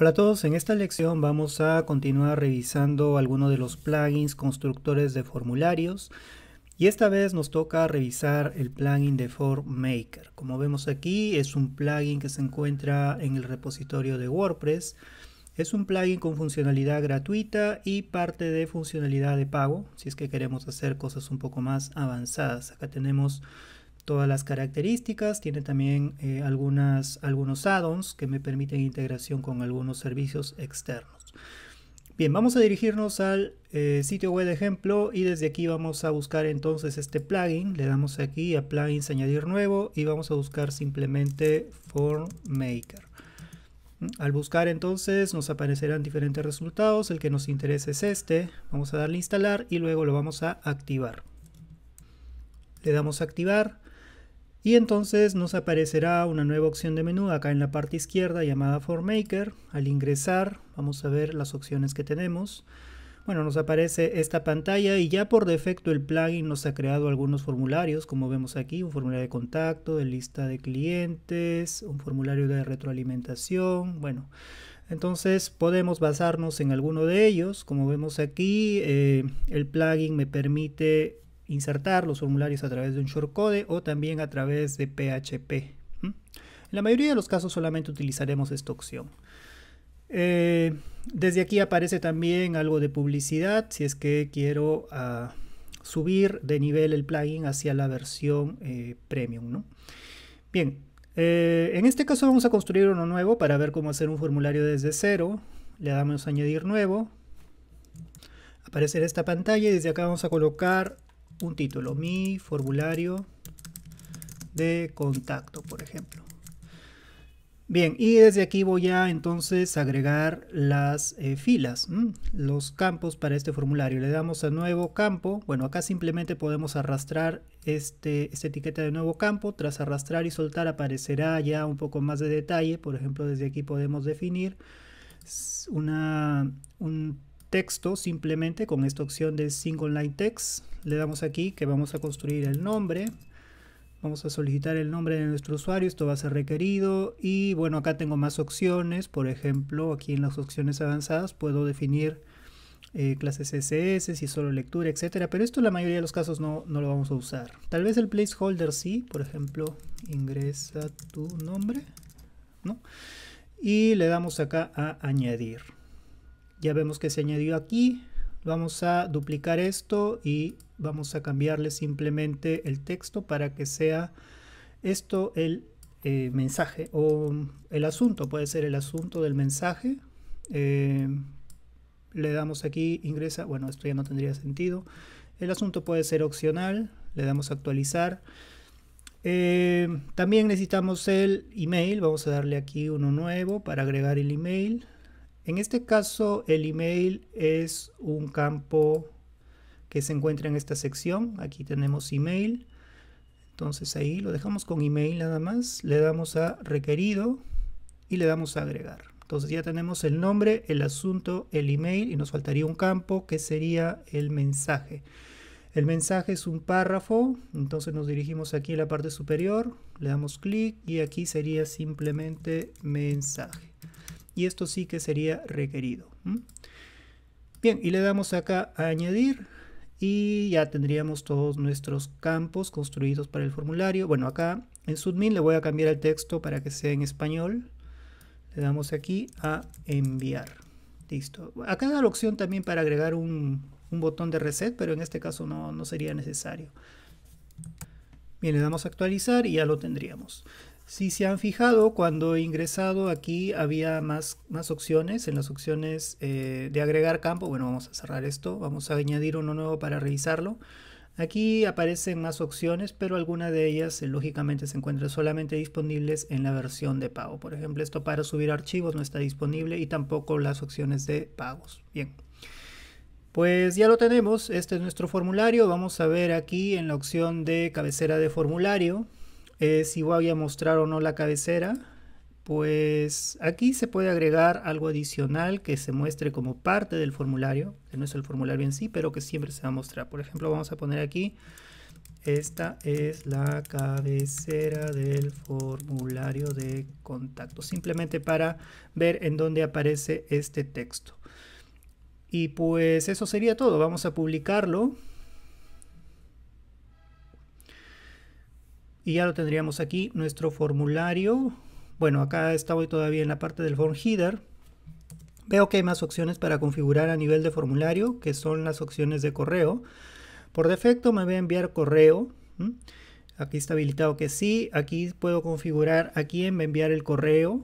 Hola a todos, en esta lección vamos a continuar revisando algunos de los plugins constructores de formularios y esta vez nos toca revisar el plugin de Maker. Como vemos aquí es un plugin que se encuentra en el repositorio de WordPress. Es un plugin con funcionalidad gratuita y parte de funcionalidad de pago, si es que queremos hacer cosas un poco más avanzadas. Acá tenemos todas las características, tiene también eh, algunos add-ons que me permiten integración con algunos servicios externos. Bien, vamos a dirigirnos al eh, sitio web de ejemplo y desde aquí vamos a buscar entonces este plugin. Le damos aquí a plugins añadir nuevo y vamos a buscar simplemente Form Maker. Mm, al buscar entonces nos aparecerán diferentes resultados, el que nos interesa es este, vamos a darle instalar y luego lo vamos a activar. Le damos a activar, y entonces nos aparecerá una nueva opción de menú acá en la parte izquierda llamada maker Al ingresar vamos a ver las opciones que tenemos. Bueno, nos aparece esta pantalla y ya por defecto el plugin nos ha creado algunos formularios, como vemos aquí, un formulario de contacto, de lista de clientes, un formulario de retroalimentación, bueno. Entonces podemos basarnos en alguno de ellos, como vemos aquí, eh, el plugin me permite insertar los formularios a través de un shortcode o también a través de PHP. En la mayoría de los casos solamente utilizaremos esta opción. Eh, desde aquí aparece también algo de publicidad si es que quiero ah, subir de nivel el plugin hacia la versión eh, premium. Bien, eh, en este caso vamos a construir uno nuevo para ver cómo hacer un formulario desde cero. Le damos a añadir nuevo. Aparece esta pantalla y desde acá vamos a colocar un título, mi formulario de contacto, por ejemplo. Bien, y desde aquí voy a entonces agregar las eh, filas, los campos para este formulario. Le damos a nuevo campo. Bueno, acá simplemente podemos arrastrar este, esta etiqueta de nuevo campo. Tras arrastrar y soltar aparecerá ya un poco más de detalle. Por ejemplo, desde aquí podemos definir una, un texto simplemente con esta opción de Single Line Text. Le damos aquí que vamos a construir el nombre. Vamos a solicitar el nombre de nuestro usuario, esto va a ser requerido. Y bueno, acá tengo más opciones, por ejemplo, aquí en las opciones avanzadas puedo definir eh, clases CSS, y solo lectura, etcétera. Pero esto en la mayoría de los casos no, no lo vamos a usar. Tal vez el placeholder sí, por ejemplo, ingresa tu nombre, ¿no? Y le damos acá a añadir ya vemos que se añadió aquí vamos a duplicar esto y vamos a cambiarle simplemente el texto para que sea esto el eh, mensaje o el asunto puede ser el asunto del mensaje eh, le damos aquí ingresa bueno esto ya no tendría sentido el asunto puede ser opcional le damos a actualizar eh, también necesitamos el email vamos a darle aquí uno nuevo para agregar el email en este caso, el email es un campo que se encuentra en esta sección. Aquí tenemos email. Entonces ahí lo dejamos con email nada más. Le damos a requerido y le damos a agregar. Entonces ya tenemos el nombre, el asunto, el email y nos faltaría un campo que sería el mensaje. El mensaje es un párrafo, entonces nos dirigimos aquí a la parte superior, le damos clic y aquí sería simplemente mensaje y esto sí que sería requerido. Bien, y le damos acá a añadir y ya tendríamos todos nuestros campos construidos para el formulario. Bueno, acá en Submin le voy a cambiar el texto para que sea en español. Le damos aquí a enviar. Listo. Acá da la opción también para agregar un, botón de reset, pero en este caso no, no sería necesario. Bien, le damos a actualizar y ya lo tendríamos. Si se han fijado, cuando he ingresado aquí había más, más opciones. En las opciones eh, de agregar campo, bueno, vamos a cerrar esto. Vamos a añadir uno nuevo para revisarlo. Aquí aparecen más opciones, pero algunas de ellas eh, lógicamente se encuentran solamente disponibles en la versión de pago. Por ejemplo, esto para subir archivos no está disponible y tampoco las opciones de pagos. Bien. Pues ya lo tenemos, este es nuestro formulario, vamos a ver aquí en la opción de cabecera de formulario, eh, si voy a mostrar o no la cabecera, pues aquí se puede agregar algo adicional que se muestre como parte del formulario, que no es el formulario en sí, pero que siempre se va a mostrar. Por ejemplo, vamos a poner aquí, esta es la cabecera del formulario de contacto, simplemente para ver en dónde aparece este texto. Y pues eso sería todo, vamos a publicarlo. Y ya lo tendríamos aquí, nuestro formulario. Bueno, acá hoy todavía en la parte del form header. Veo que hay más opciones para configurar a nivel de formulario, que son las opciones de correo. Por defecto me voy a enviar correo. Aquí está habilitado que sí. Aquí puedo configurar a quién va a enviar el correo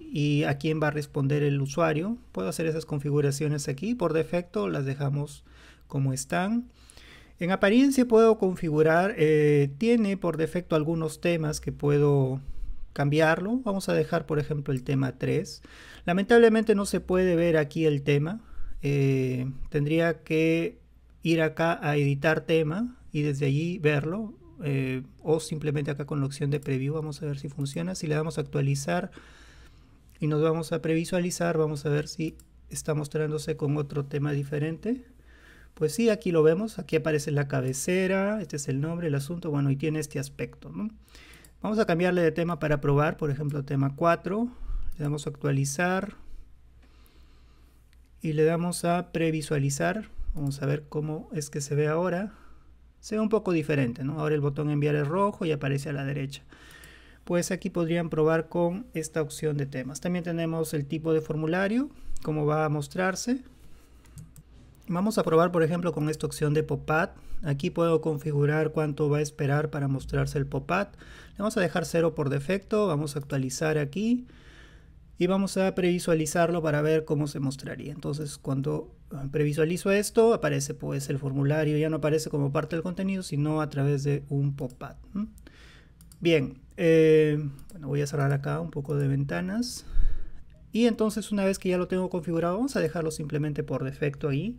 y a quién va a responder el usuario. Puedo hacer esas configuraciones aquí. Por defecto las dejamos como están. En apariencia puedo configurar, eh, tiene por defecto algunos temas que puedo cambiarlo. Vamos a dejar por ejemplo el tema 3. Lamentablemente no se puede ver aquí el tema. Eh, tendría que ir acá a editar tema y desde allí verlo. Eh, o simplemente acá con la opción de preview vamos a ver si funciona. Si le damos a actualizar y nos vamos a previsualizar, vamos a ver si está mostrándose con otro tema diferente. Pues sí, aquí lo vemos, aquí aparece la cabecera, este es el nombre, el asunto, bueno, y tiene este aspecto. ¿no? Vamos a cambiarle de tema para probar, por ejemplo, tema 4, le damos a actualizar y le damos a previsualizar. Vamos a ver cómo es que se ve ahora. Se ve un poco diferente, ¿no? Ahora el botón enviar es rojo y aparece a la derecha. Pues aquí podrían probar con esta opción de temas. También tenemos el tipo de formulario, cómo va a mostrarse Vamos a probar por ejemplo con esta opción de pop-up. Aquí puedo configurar cuánto va a esperar para mostrarse el pop-up. Le vamos a dejar cero por defecto, vamos a actualizar aquí y vamos a previsualizarlo para ver cómo se mostraría. Entonces cuando eh, previsualizo esto aparece pues el formulario, ya no aparece como parte del contenido sino a través de un pop-up. Bien, eh, voy a cerrar acá un poco de ventanas. Y entonces una vez que ya lo tengo configurado, vamos a dejarlo simplemente por defecto ahí.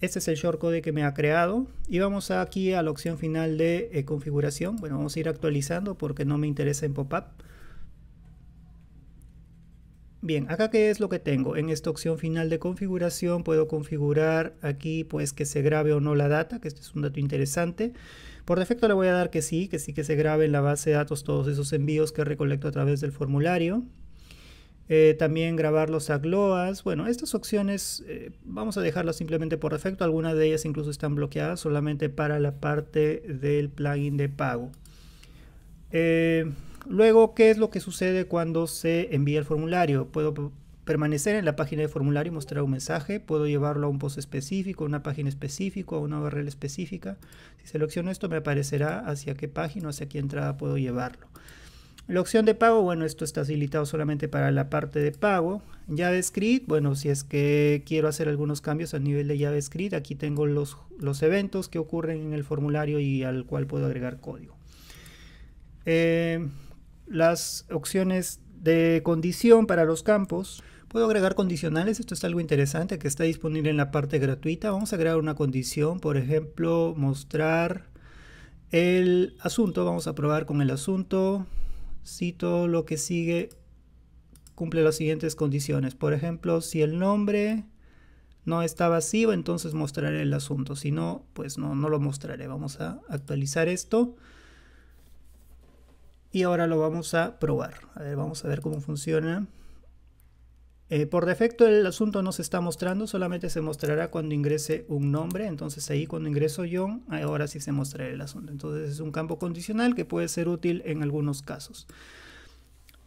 Este es el shortcode que me ha creado y vamos aquí a la opción final de eh, configuración. Bueno, vamos a ir actualizando porque no me interesa en pop-up. Bien, acá qué es lo que tengo. En esta opción final de configuración puedo configurar aquí pues que se grabe o no la data, que este es un dato interesante. Por defecto le voy a dar que sí, que sí que se grabe en la base de datos todos esos envíos que recolecto a través del formulario. Eh, también grabar los Gloas Bueno, estas opciones eh, vamos a dejarlas simplemente por defecto. Algunas de ellas incluso están bloqueadas solamente para la parte del plugin de pago. Eh, luego, ¿qué es lo que sucede cuando se envía el formulario? Puedo permanecer en la página de formulario y mostrar un mensaje. Puedo llevarlo a un post específico, a una página específica, a una URL específica. Si selecciono esto, me aparecerá hacia qué página, o hacia qué entrada puedo llevarlo. La opción de pago, bueno, esto está habilitado solamente para la parte de pago. JavaScript, bueno, si es que quiero hacer algunos cambios a nivel de JavaScript, aquí tengo los, eventos que ocurren en el formulario y al cual puedo agregar código. Eh, las opciones de condición para los campos. Puedo agregar condicionales, esto es algo interesante que está disponible en la parte gratuita. Vamos a agregar una condición, por ejemplo, mostrar el asunto. Vamos a probar con el asunto si todo lo que sigue cumple las siguientes condiciones. Por ejemplo, si el nombre no está vacío, entonces mostraré el asunto. Si no, pues no, no lo mostraré. Vamos a actualizar esto. Y ahora lo vamos a probar. A ver, vamos a ver cómo funciona. Eh, por defecto el asunto no se está mostrando, solamente se mostrará cuando ingrese un nombre, entonces ahí cuando ingreso John, ahora sí se mostrará el asunto. Entonces es un campo condicional que puede ser útil en algunos casos.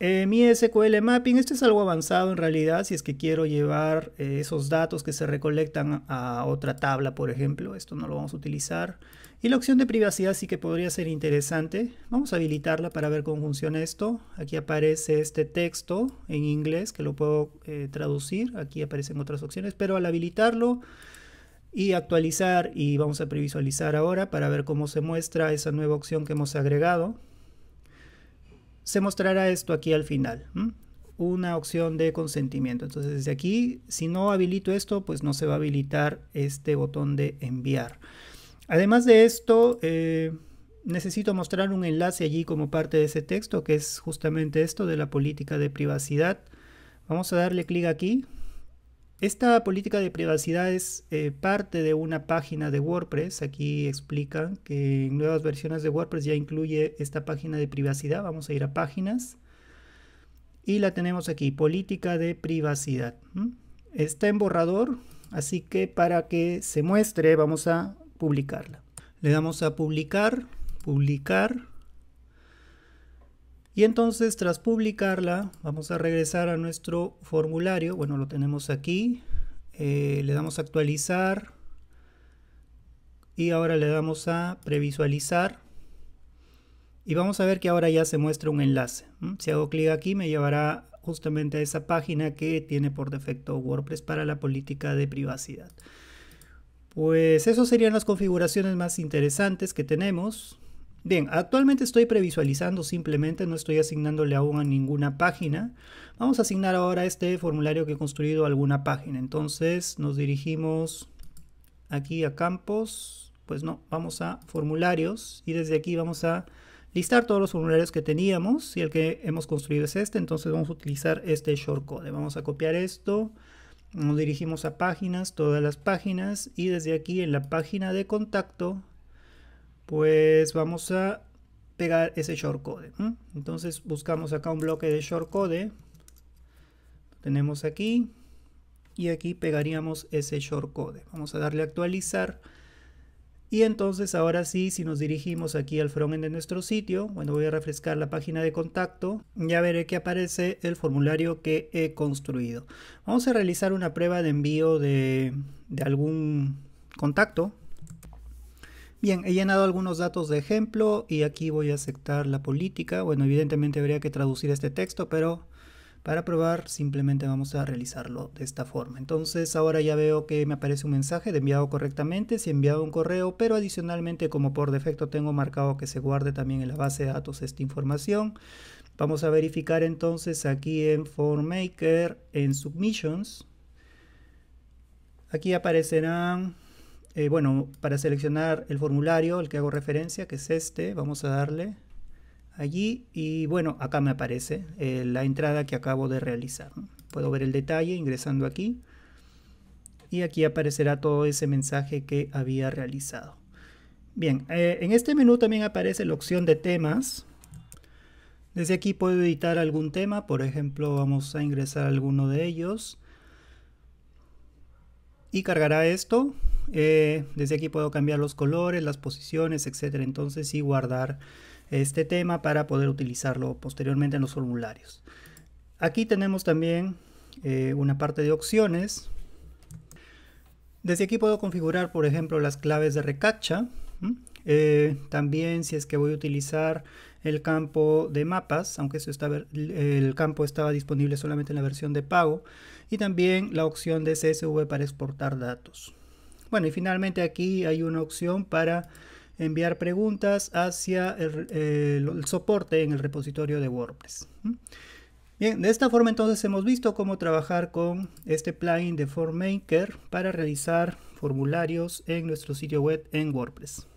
Eh, mi SQL Mapping, esto es algo avanzado en realidad, si es que quiero llevar eh, esos datos que se recolectan a otra tabla, por ejemplo, esto no lo vamos a utilizar. Y la opción de privacidad sí que podría ser interesante. Vamos a habilitarla para ver cómo funciona esto. Aquí aparece este texto en inglés que lo puedo eh, traducir. Aquí aparecen otras opciones, pero al habilitarlo y actualizar y vamos a previsualizar ahora para ver cómo se muestra esa nueva opción que hemos agregado. Se mostrará esto aquí al final. una opción de consentimiento. Entonces desde aquí, si no habilito esto, pues no se va a habilitar este botón de enviar. Además de esto, eh, necesito mostrar un enlace allí como parte de ese texto, que es justamente esto de la política de privacidad. Vamos a darle clic aquí. Esta política de privacidad es eh, parte de una página de WordPress. Aquí explican que en nuevas versiones de WordPress ya incluye esta página de privacidad. Vamos a ir a páginas. Y la tenemos aquí, política de privacidad. Está en borrador, así que para que se muestre vamos a publicarla. Le damos a publicar, publicar. Y entonces tras publicarla vamos a regresar a nuestro formulario. Bueno, lo tenemos aquí. Eh, le damos a actualizar. Y ahora le damos a previsualizar. Y vamos a ver que ahora ya se muestra un enlace. Si hago clic aquí me llevará justamente a esa página que tiene por defecto WordPress para la política de privacidad. Pues esas serían las configuraciones más interesantes que tenemos. Bien, actualmente estoy previsualizando simplemente, no estoy asignándole aún a ninguna página. Vamos a asignar ahora este formulario que he construido a alguna página. Entonces nos dirigimos aquí a campos, pues no, vamos a formularios y desde aquí vamos a listar todos los formularios que teníamos y el que hemos construido es este, entonces vamos a utilizar este shortcode. Vamos a copiar esto, nos dirigimos a páginas, todas las páginas y desde aquí en la página de contacto pues vamos a pegar ese shortcode. code Entonces buscamos acá un bloque de shortcode. Tenemos aquí y aquí pegaríamos ese shortcode. Vamos a darle actualizar y entonces ahora sí, si nos dirigimos aquí al frontend de nuestro sitio, bueno, voy a refrescar la página de contacto, ya veré que aparece el formulario que he construido. Vamos a realizar una prueba de envío de, algún contacto. Bien, he llenado algunos datos de ejemplo y aquí voy a aceptar la política. Bueno, evidentemente habría que traducir este texto, pero para probar simplemente vamos a realizarlo de esta forma. Entonces ahora ya veo que me aparece un mensaje de enviado correctamente, si ha enviado un correo, pero adicionalmente como por defecto tengo marcado que se guarde también en la base de datos esta información. Vamos a verificar entonces aquí en FormMaker, en Submissions. Aquí aparecerán eh, bueno, para seleccionar el formulario al que hago referencia, que es este, vamos a darle allí y bueno, acá me aparece eh, la entrada que acabo de realizar. Puedo ver el detalle ingresando aquí y aquí aparecerá todo ese mensaje que había realizado. Bien, eh, en este menú también aparece la opción de temas. Desde aquí puedo editar algún tema, por ejemplo vamos a ingresar alguno de ellos y cargará esto eh, desde aquí puedo cambiar los colores, las posiciones, etcétera. Entonces y guardar este tema para poder utilizarlo posteriormente en los formularios. Aquí tenemos también eh, una parte de opciones. Desde aquí puedo configurar, por ejemplo, las claves de recacha. Eh, también si es que voy a utilizar el campo de mapas, aunque está, el campo estaba disponible solamente en la versión de pago. Y también la opción de CSV para exportar datos. Bueno, y finalmente aquí hay una opción para enviar preguntas hacia el, soporte en el repositorio de WordPress. Bien, de esta forma entonces hemos visto cómo trabajar con este plugin de FormMaker para realizar formularios en nuestro sitio web en WordPress.